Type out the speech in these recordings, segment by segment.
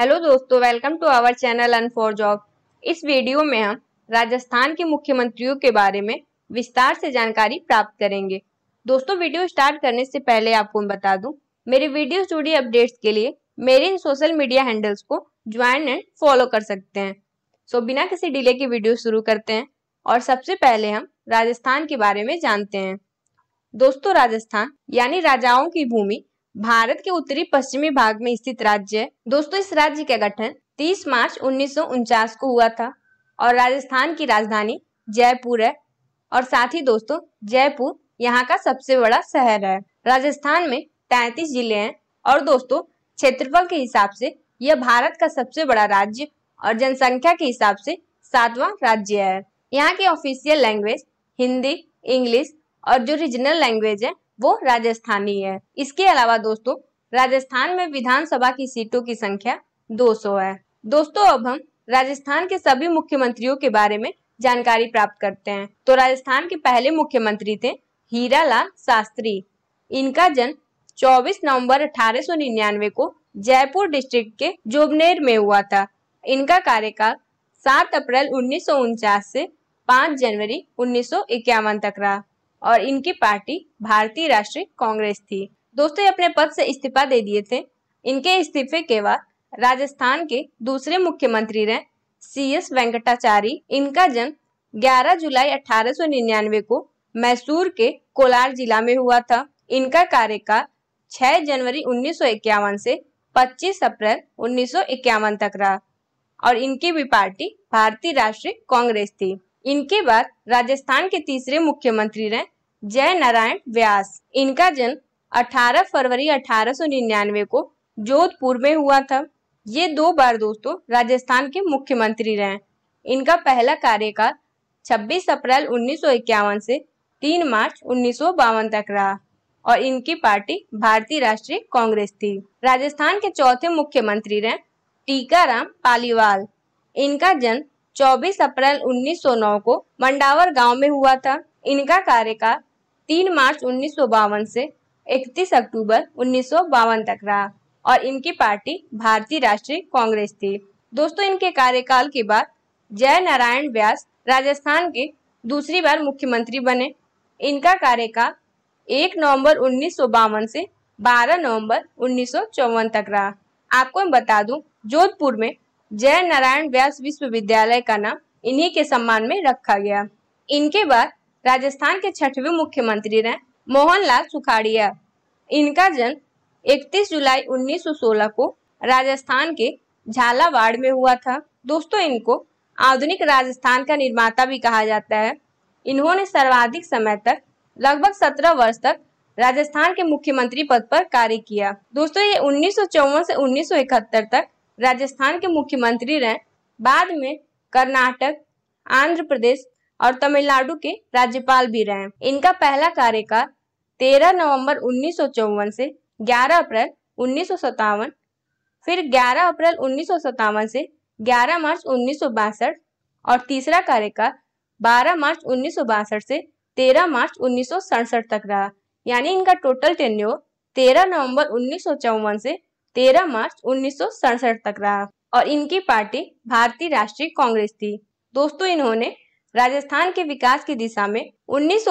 hello दोस्तों welcome to our channel learn for job इस video में हम राजस्थान के मुख्यमंत्रियों के बारे में विस्तार से जानकारी प्राप्त करेंगे दोस्तों वीडियो स्टार्ट करने से पहले आपको बता दूं मेरे वीडियो जुड़ी अपडेट्स के लिए मेरे इन सोशल मीडिया हैंडल्स को ज्वाइन एंड फॉलो कर सकते हैं सो बिना किसी डिले के वीडियो शुरू करते हैं और सबसे पहले हम राजस्थान के बारे में जानते हैं दोस्तों राजस्थान यानी राजाओं की भूमि भारत के उत्तरी पश्चिमी भाग में स्थित राज्य है दोस्तों इस राज्य का गठन 30 मार्च उन्नीस को हुआ था और राजस्थान की राजधानी जयपुर है और साथ ही दोस्तों जयपुर यहाँ का सबसे बड़ा शहर है राजस्थान में तैतीस जिले हैं और दोस्तों क्षेत्रफल के हिसाब से यह भारत का सबसे बड़ा राज्य और जनसंख्या के हिसाब से सातवां राज्य है यहाँ की ऑफिशियल लैंग्वेज हिंदी इंग्लिश और जो रीजनल लैंग्वेज है वो राजस्थानी है इसके अलावा दोस्तों राजस्थान में विधानसभा की सीटों की संख्या 200 है दोस्तों अब हम राजस्थान के सभी मुख्यमंत्रियों के बारे में जानकारी प्राप्त करते हैं तो राजस्थान के पहले मुख्यमंत्री थे लाल शास्त्री इनका जन्म 24 नवंबर 1899 को जयपुर डिस्ट्रिक्ट के जोबनेर में हुआ था इनका कार्यकाल 7 अप्रैल उन्नीस से 5 जनवरी उन्नीस तक रहा और इनकी पार्टी भारतीय राष्ट्रीय कांग्रेस थी दोस्तों अपने पद से इस्तीफा दे दिए थे इनके इस्तीफे के बाद राजस्थान के दूसरे मुख्यमंत्री रहे सी एस वेंकटाचारी इनका जन्म 11 जुलाई 1899 को मैसूर के कोलार जिला में हुआ था इनका कार्यकाल 6 जनवरी 1951 से 25 अप्रैल 1951 तक रहा और इनकी भी पार्टी भारतीय राष्ट्रीय कांग्रेस थी इनके बाद राजस्थान के तीसरे मुख्यमंत्री रहे जय नारायण व्यास इनका जन्म 18 फरवरी 1899 को जोधपुर में हुआ था ये दो बार दोस्तों राजस्थान के मुख्यमंत्री रहे इनका पहला कार्यकाल 26 अप्रैल 1951 से 3 मार्च उन्नीस तक रहा और इनकी पार्टी भारतीय राष्ट्रीय कांग्रेस थी राजस्थान के चौथे मुख्यमंत्री रहे टीकाराम पालीवाल इनका जन्म 24 अप्रैल 1909 को मंडावर गांव में हुआ था इनका कार्यकाल 3 मार्च उन्नीस से 31 अक्टूबर उन्नीस तक रहा और इनकी पार्टी भारतीय राष्ट्रीय कांग्रेस थी दोस्तों इनके कार्यकाल के बाद जय नारायण व्यास राजस्थान के दूसरी बार मुख्यमंत्री बने इनका कार्यकाल एक नवंबर उन्नीस से 12 नवंबर उन्नीस तक रहा आपको मैं बता दूं जोधपुर में जय नारायण व्यास विश्वविद्यालय का नाम इन्हीं के सम्मान में रखा गया इनके बाद राजस्थान के छठवें मुख्यमंत्री रहे मोहनलाल सुखाड़िया इनका जन्म 31 जुलाई 1916 को राजस्थान के झालावाड़ में हुआ था दोस्तों इनको आधुनिक राजस्थान का निर्माता भी कहा जाता है इन्होंने सर्वाधिक समय तक लगभग सत्रह वर्ष तक राजस्थान के मुख्यमंत्री पद पर कार्य किया दोस्तों ये उन्नीस से उन्नीस तक राजस्थान के मुख्यमंत्री रहे बाद में कर्नाटक आंध्र प्रदेश और तमिलनाडु के राज्यपाल भी रहे इनका पहला कार्यकाल 13 नवंबर उन्नीस से 11 अप्रैल उन्नीस फिर 11 अप्रैल उन्नीस से 11 मार्च उन्नीस और तीसरा कार्यकाल 12 मार्च उन्नीस से 13 मार्च उन्नीस तक रहा यानी इनका टोटल टेन्यो 13 नवंबर उन्नीस से 13 मार्च उन्नीस तक रहा और इनकी पार्टी भारतीय राष्ट्रीय कांग्रेस थी दोस्तों इन्होंने राजस्थान के विकास की दिशा में उन्नीस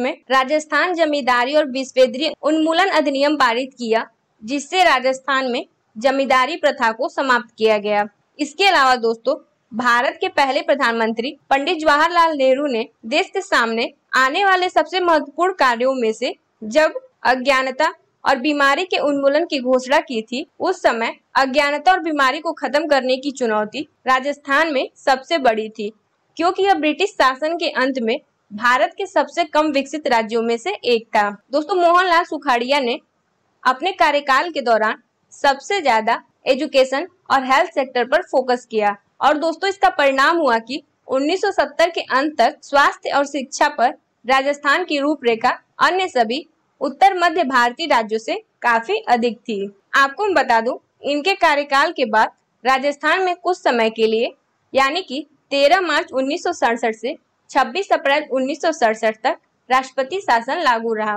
में राजस्थान जमींदारी और विश्वेदरी उन्मूलन अधिनियम पारित किया जिससे राजस्थान में जमींदारी प्रथा को समाप्त किया गया इसके अलावा दोस्तों भारत के पहले प्रधानमंत्री पंडित जवाहरलाल नेहरू ने देश के सामने आने वाले सबसे महत्वपूर्ण कार्यों में से जब अज्ञानता और बीमारी के उन्मूलन की घोषणा की थी उस समय अज्ञानता और बीमारी को खत्म करने की चुनौती राजस्थान में सबसे बड़ी थी क्योंकि यह ब्रिटिश शासन के अंत में भारत के सबसे कम विकसित राज्यों में से एक था दोस्तों मोहनलाल सुखाड़िया ने अपने कार्यकाल के दौरान सबसे ज्यादा एजुकेशन और हेल्थ सेक्टर पर फोकस किया और दोस्तों इसका परिणाम हुआ कि 1970 के अंत तक स्वास्थ्य और शिक्षा पर राजस्थान की रूपरेखा अन्य सभी उत्तर मध्य भारतीय राज्यों से काफी अधिक थी आपको बता दूं इनके कार्यकाल के बाद राजस्थान में कुछ समय के लिए यानी कि 13 मार्च उन्नीस से 26 अप्रैल उन्नीस तक राष्ट्रपति शासन लागू रहा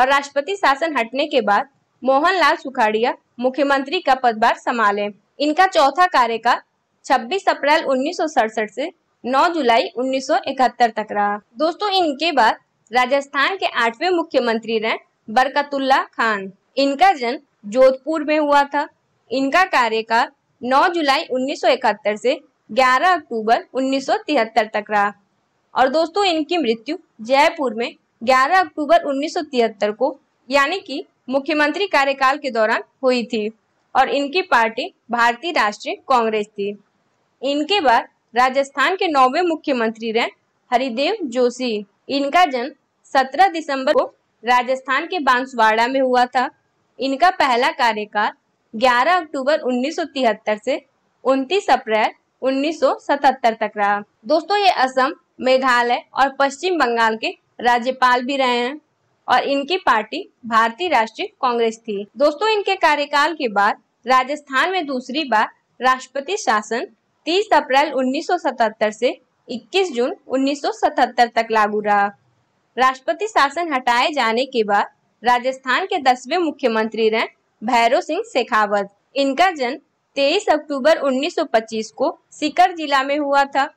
और राष्ट्रपति शासन हटने के बाद मोहनलाल सुखाड़िया मुख्यमंत्री का पदभार संभाले इनका चौथा कार्यकाल 26 अप्रैल उन्नीस से 9 जुलाई 1971 तक रहा दोस्तों इनके बाद राजस्थान के आठवें मुख्यमंत्री रहे बरकतुल्ला खान इनका जन्म जोधपुर में हुआ था इनका कार्यकाल 9 जुलाई 1971 से 11 अक्टूबर 1973 तक रहा और दोस्तों इनकी मृत्यु जयपुर में 11 अक्टूबर 1973 को यानी कि मुख्यमंत्री कार्यकाल के दौरान हुई थी और इनकी पार्टी भारतीय राष्ट्रीय कांग्रेस थी इनके बाद राजस्थान के नौवे मुख्यमंत्री रहे हरिदेव जोशी इनका जन्म 17 दिसंबर को राजस्थान के बांसवाड़ा में हुआ था इनका पहला कार्यकाल 11 अक्टूबर 1973 से 29 अप्रैल 1977 तक रहा दोस्तों ये असम मेघालय और पश्चिम बंगाल के राज्यपाल भी रहे हैं और इनकी पार्टी भारतीय राष्ट्रीय कांग्रेस थी दोस्तों इनके कार्यकाल के बाद राजस्थान में दूसरी बार राष्ट्रपति शासन 30 अप्रैल 1977 से 21 जून 1977 तक लागू रहा राष्ट्रपति शासन हटाए जाने के बाद राजस्थान के दसवें मुख्यमंत्री रहे भैरव सिंह शेखावत इनका जन्म 23 अक्टूबर 1925 को सीकर जिला में हुआ था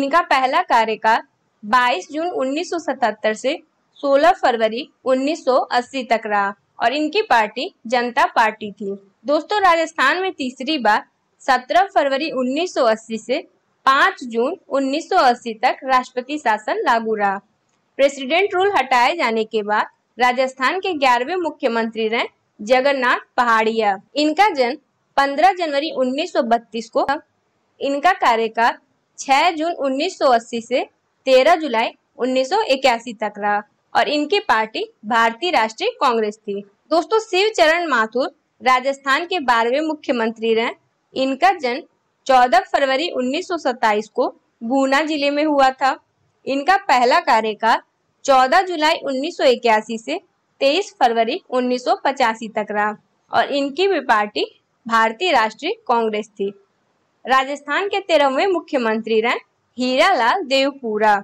इनका पहला कार्यकाल 22 जून 1977 से 16 फरवरी 1980 तक रहा और इनकी पार्टी जनता पार्टी थी दोस्तों राजस्थान में तीसरी बार 17 फरवरी 1980 से 5 जून 1980 तक राष्ट्रपति शासन लागू रहा प्रेसिडेंट रूल हटाए जाने के बाद राजस्थान के ग्यारहवे मुख्यमंत्री रहे जगन्नाथ पहाड़िया इनका जन्म 15 जनवरी 1932 को इनका कार्यकाल 6 जून 1980 से 13 जुलाई 1981 तक रहा और इनकी पार्टी भारतीय राष्ट्रीय कांग्रेस थी दोस्तों शिव चरण माथुर राजस्थान के बारहवें मुख्यमंत्री रहे इनका जन्म 14 फरवरी 1927 को गुना जिले में हुआ था इनका पहला कार्यकाल 14 जुलाई 1981 से 23 फरवरी 1985 तक रहा और इनकी भी पार्टी भारतीय राष्ट्रीय कांग्रेस थी राजस्थान के तेरहवें मुख्यमंत्री रहे हीरा लाल देवपुरा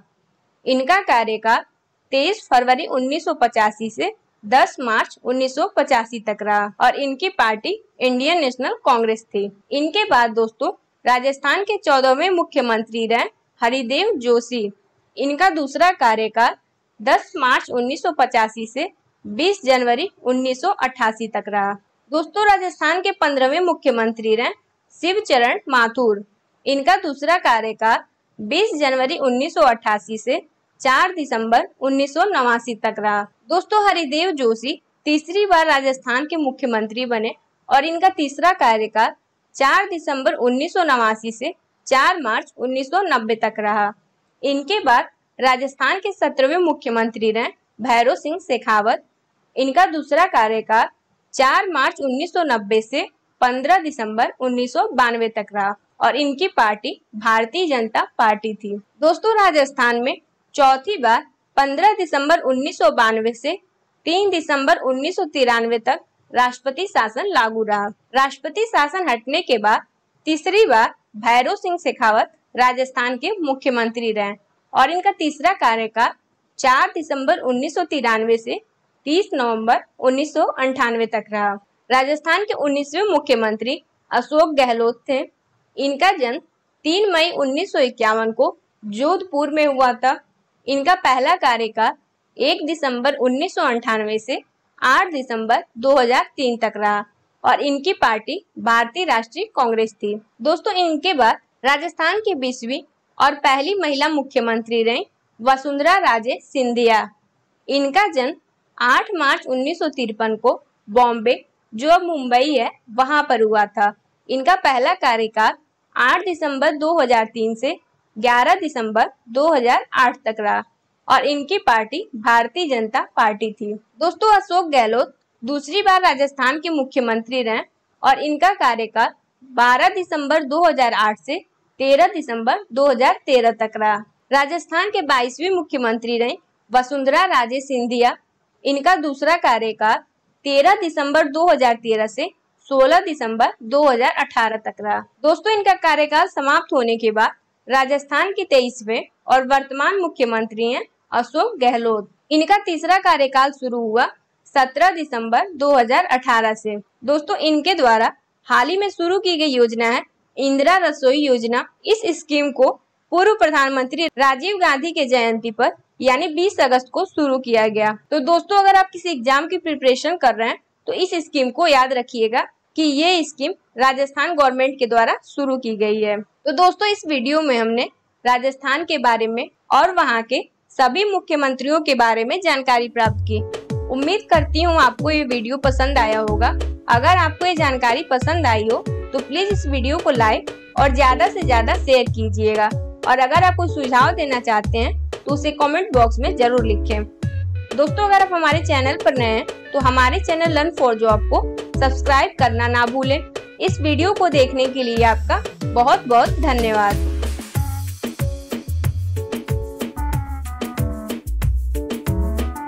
इनका कार्यकाल 23 फरवरी 1985 से 10 मार्च 1985 तक रहा और इनकी पार्टी इंडियन नेशनल कांग्रेस थी इनके बाद दोस्तों राजस्थान के चौदहवें मुख्यमंत्री रहे हरिदेव जोशी इनका दूसरा कार्यकाल 10 मार्च उन्नीस से 20 जनवरी उन्नीस तक रहा दोस्तों राजस्थान के पंद्रहवें मुख्यमंत्री रहे शिव चरण माथुर इनका दूसरा कार्यकाल 20 जनवरी उन्नीस से 4 दिसंबर उन्नीस तक रहा दोस्तों हरिदेव जोशी तीसरी बार राजस्थान के मुख्यमंत्री बने और इनका तीसरा कार्यकाल 4 दिसंबर उन्नीस से 4 मार्च उन्नीस तक रहा इनके बाद राजस्थान के सत्रहवे मुख्यमंत्री रहे भैरव सिंह शेखावत इनका दूसरा कार्यकाल 4 मार्च 1990 से 15 दिसंबर उन्नीस तक रहा और इनकी पार्टी भारतीय जनता पार्टी थी दोस्तों राजस्थान में चौथी बार 15 दिसंबर उन्नीस से 3 दिसंबर उन्नीस तक राष्ट्रपति शासन लागू रहा राष्ट्रपति शासन हटने के बाद तीसरी बार भैरव सिंह शेखावत राजस्थान के मुख्यमंत्री रहे और इनका तीसरा कार्यकाल 4 दिसंबर उन्नीस से 30 नवंबर उन्नीस तक रहा राजस्थान के 19वें मुख्यमंत्री अशोक गहलोत थे इनका जन्म 3 मई उन्नीस को जोधपुर में हुआ था इनका पहला कार्यकाल 1 दिसंबर उन्नीस से 8 दिसंबर 2003 तक रहा और इनकी पार्टी भारतीय राष्ट्रीय कांग्रेस थी दोस्तों इनके बाद राजस्थान की बीसवीं और पहली महिला मुख्यमंत्री रहीं वसुंधरा राजे सिंधिया इनका जन्म 8 मार्च उन्नीस को बॉम्बे जो अब मुंबई है वहां पर हुआ था इनका पहला कार्यकाल 8 दिसंबर 2003 से 11 दिसंबर 2008 तक रहा और इनकी पार्टी भारतीय जनता पार्टी थी दोस्तों अशोक गहलोत दूसरी बार राजस्थान के मुख्यमंत्री रहे और इनका कार्यकाल 12 दिसंबर 2008 से तेरह दिसंबर 2013 तक रहा राजस्थान के 22वें मुख्यमंत्री रहे वसुंधरा राजे सिंधिया इनका दूसरा कार्यकाल 13 दिसंबर 2013 से 16 दिसंबर 2018 तक रहा दोस्तों इनका कार्यकाल समाप्त होने के बाद राजस्थान के तेईसवे और वर्तमान मुख्यमंत्री हैं अशोक गहलोत इनका तीसरा कार्यकाल शुरू हुआ 17 दिसंबर 2018 से दोस्तों इनके द्वारा हाल ही में शुरू की गई योजना है इंदिरा रसोई योजना इस स्कीम को पूर्व प्रधानमंत्री राजीव गांधी के जयंती पर यानी 20 अगस्त को शुरू किया गया तो दोस्तों अगर आप किसी एग्जाम की प्रिपरेशन कर रहे हैं तो इस स्कीम को याद रखिएगा कि ये स्कीम राजस्थान गवर्नमेंट के द्वारा शुरू की गई है तो दोस्तों इस वीडियो में हमने राजस्थान के बारे में और वहाँ के सभी मुख्यमंत्रियों के बारे में जानकारी प्राप्त की उम्मीद करती हूँ आपको ये वीडियो पसंद आया होगा अगर आपको ये जानकारी पसंद आई हो तो प्लीज इस वीडियो को लाइक और ज्यादा से ज्यादा शेयर कीजिएगा और अगर आप कोई सुझाव देना चाहते हैं तो उसे कमेंट बॉक्स में जरूर लिखें दोस्तों अगर आप हमारे चैनल पर नए हैं तो हमारे चैनल लर्न फॉर जॉब को सब्सक्राइब करना ना भूलें इस वीडियो को देखने के लिए आपका बहुत बहुत धन्यवाद